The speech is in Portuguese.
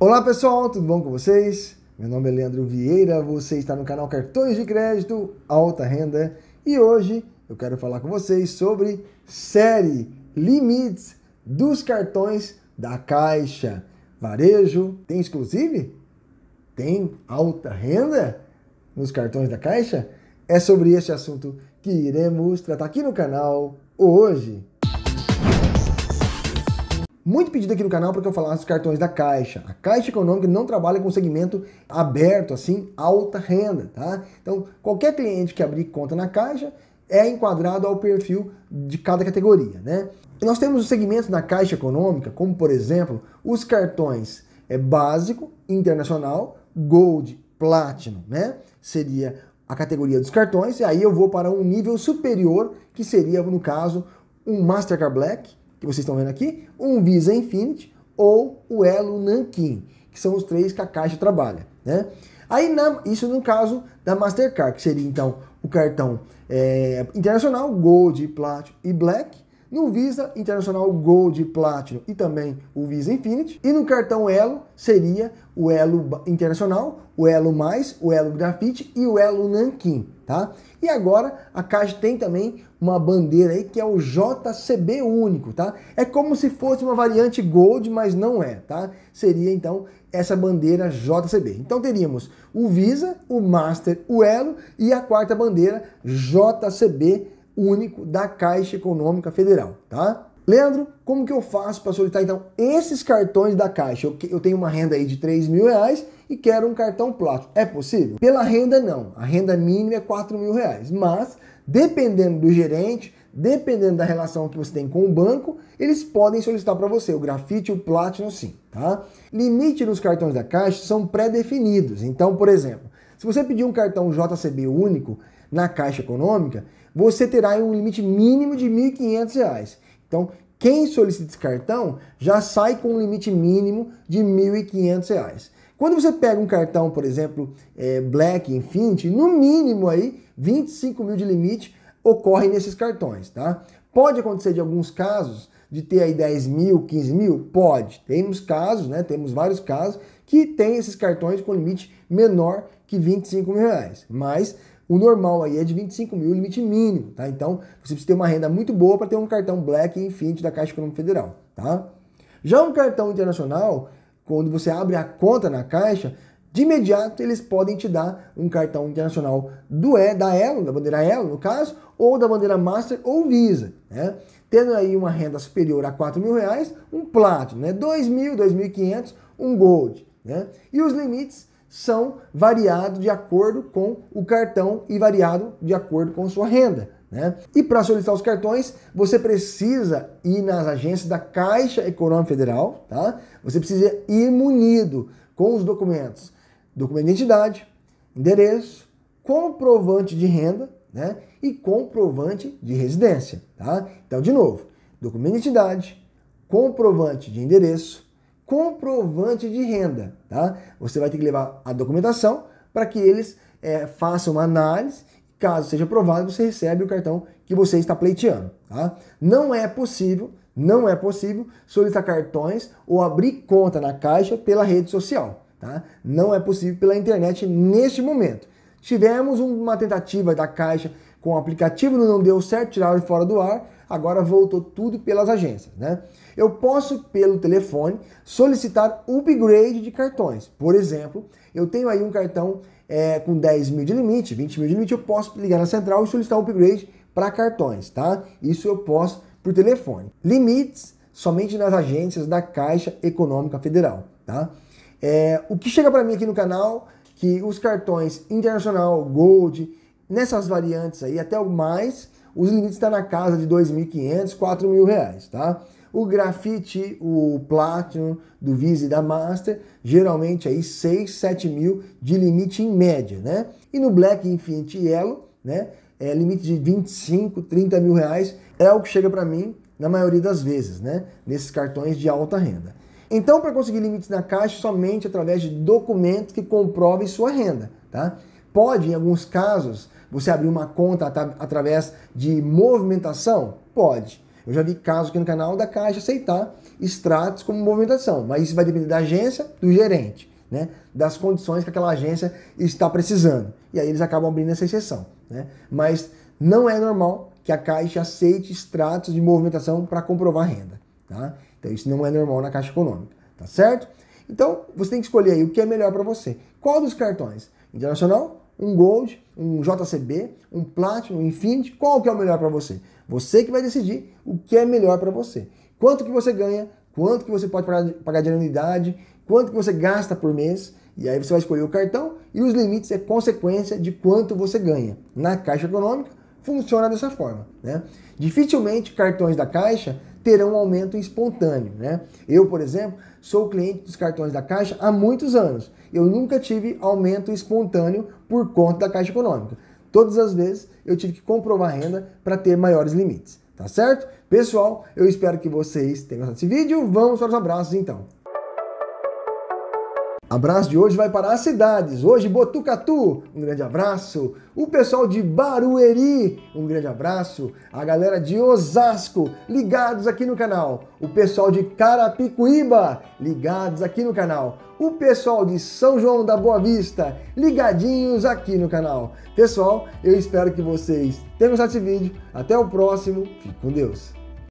Olá pessoal, tudo bom com vocês? Meu nome é Leandro Vieira, você está no canal Cartões de Crédito Alta Renda e hoje eu quero falar com vocês sobre série limites dos cartões da Caixa. Varejo tem exclusive? Tem alta renda nos cartões da Caixa? É sobre este assunto que iremos tratar aqui no canal hoje. Muito pedido aqui no canal para que eu falasse dos cartões da Caixa. A Caixa Econômica é não trabalha com segmento aberto, assim, alta renda, tá? Então, qualquer cliente que abrir conta na Caixa é enquadrado ao perfil de cada categoria, né? E nós temos os segmentos na Caixa Econômica, como por exemplo, os cartões é básico, internacional, gold, platinum, né? Seria a categoria dos cartões, e aí eu vou para um nível superior, que seria, no caso, um Mastercard Black, que vocês estão vendo aqui, um Visa Infinity ou o Elo Nankin, que são os três que a Caixa trabalha, né? Aí, na, isso no caso da Mastercard, que seria então o cartão é, internacional Gold, Platinum e Black, no Visa Internacional Gold, Platinum e também o Visa Infinity. E no cartão Elo seria o Elo Internacional, o Elo Mais, o Elo Grafite e o Elo Nankin, tá? E agora a Caixa tem também uma bandeira aí que é o JCB único, tá? É como se fosse uma variante Gold, mas não é, tá? Seria então essa bandeira JCB. Então teríamos o Visa, o Master, o Elo e a quarta bandeira JCB único da Caixa Econômica Federal, tá? Leandro, como que eu faço para solicitar então esses cartões da Caixa? Eu, eu, tenho uma renda aí de 3 mil reais e quero um cartão plástico. É possível? Pela renda não. A renda mínima é 4 mil reais. Mas Dependendo do gerente, dependendo da relação que você tem com o banco, eles podem solicitar para você o grafite, o platinum, sim, tá? Limite nos cartões da Caixa são pré-definidos. Então, por exemplo, se você pedir um cartão JCB único na Caixa Econômica, você terá um limite mínimo de R$ 1.500. Então, quem solicita esse cartão já sai com um limite mínimo de R$ 1.500. Quando você pega um cartão, por exemplo, é, Black, Infinity, no mínimo aí 25 mil de limite ocorre nesses cartões, tá? Pode acontecer de alguns casos de ter aí 10 mil, 15 mil? Pode. Temos casos, né? Temos vários casos que tem esses cartões com limite menor que 25 mil reais. Mas o normal aí é de 25 mil, limite mínimo, tá? Então você precisa ter uma renda muito boa para ter um cartão Black e Infinity da Caixa Econômica Federal, tá? Já um cartão internacional, quando você abre a conta na Caixa, de imediato eles podem te dar um cartão internacional do e, da Elo, da bandeira Elo no caso, ou da bandeira Master ou Visa, né? Tendo aí uma renda superior a 4 mil reais, um Platinum, né? 2 mil, 2.500, um Gold, né? E os limites são variados de acordo com o cartão e variado de acordo com sua renda, né? E para solicitar os cartões, você precisa ir nas agências da Caixa Econômica Federal, tá? Você precisa ir munido com os documentos documento de identidade, endereço, comprovante de renda né, e comprovante de residência. Tá? Então, de novo, documento de identidade, comprovante de endereço, comprovante de renda. Tá? Você vai ter que levar a documentação para que eles é, façam uma análise. Caso seja aprovado, você recebe o cartão que você está pleiteando. Tá? Não é possível não é possível solicitar cartões ou abrir conta na Caixa pela rede social. Tá? Não é possível pela internet neste momento. Tivemos uma tentativa da Caixa com o aplicativo, não deu certo, tiraram de fora do ar, agora voltou tudo pelas agências. Né? Eu posso, pelo telefone, solicitar upgrade de cartões. Por exemplo, eu tenho aí um cartão é, com 10 mil de limite, 20 mil de limite, eu posso ligar na central e solicitar upgrade para cartões, tá? Isso eu posso por telefone. Limites somente nas agências da Caixa Econômica Federal, tá? É, o que chega para mim aqui no canal, que os cartões Internacional, Gold, nessas variantes aí, até o mais, os limites estão tá na casa de 2.500, 4.000 reais, tá? O grafite, o Platinum do Visa e da Master, geralmente aí 6, 7 mil de limite em média, né? E no Black Infinity Yellow, né? É, limite de 25, 30 mil reais é o que chega para mim na maioria das vezes, né? Nesses cartões de alta renda. Então, para conseguir limites na Caixa, somente através de documentos que comprovem sua renda, tá? Pode, em alguns casos, você abrir uma conta através de movimentação? Pode. Eu já vi casos aqui no canal da Caixa aceitar extratos como movimentação, mas isso vai depender da agência, do gerente, né? das condições que aquela agência está precisando. E aí eles acabam abrindo essa exceção. Né? Mas não é normal que a Caixa aceite extratos de movimentação para comprovar renda. Tá? Então isso não é normal na Caixa Econômica, tá certo? Então você tem que escolher aí o que é melhor para você. Qual dos cartões? Internacional, um Gold, um JCB, um Platinum, um Infinity, qual que é o melhor para você? Você que vai decidir o que é melhor para você. Quanto que você ganha, quanto que você pode pagar de anuidade, quanto que você gasta por mês, e aí você vai escolher o cartão e os limites é consequência de quanto você ganha. Na Caixa Econômica funciona dessa forma, né? Dificilmente cartões da Caixa terão um aumento espontâneo. Né? Eu, por exemplo, sou cliente dos cartões da Caixa há muitos anos. Eu nunca tive aumento espontâneo por conta da Caixa Econômica. Todas as vezes eu tive que comprovar renda para ter maiores limites. Tá certo? Pessoal, eu espero que vocês tenham gostado desse vídeo. Vamos para os abraços então. Abraço de hoje vai para as cidades. Hoje, Botucatu, um grande abraço. O pessoal de Barueri, um grande abraço. A galera de Osasco, ligados aqui no canal. O pessoal de Carapicuíba, ligados aqui no canal. O pessoal de São João da Boa Vista, ligadinhos aqui no canal. Pessoal, eu espero que vocês tenham gostado desse vídeo. Até o próximo. Fique com Deus.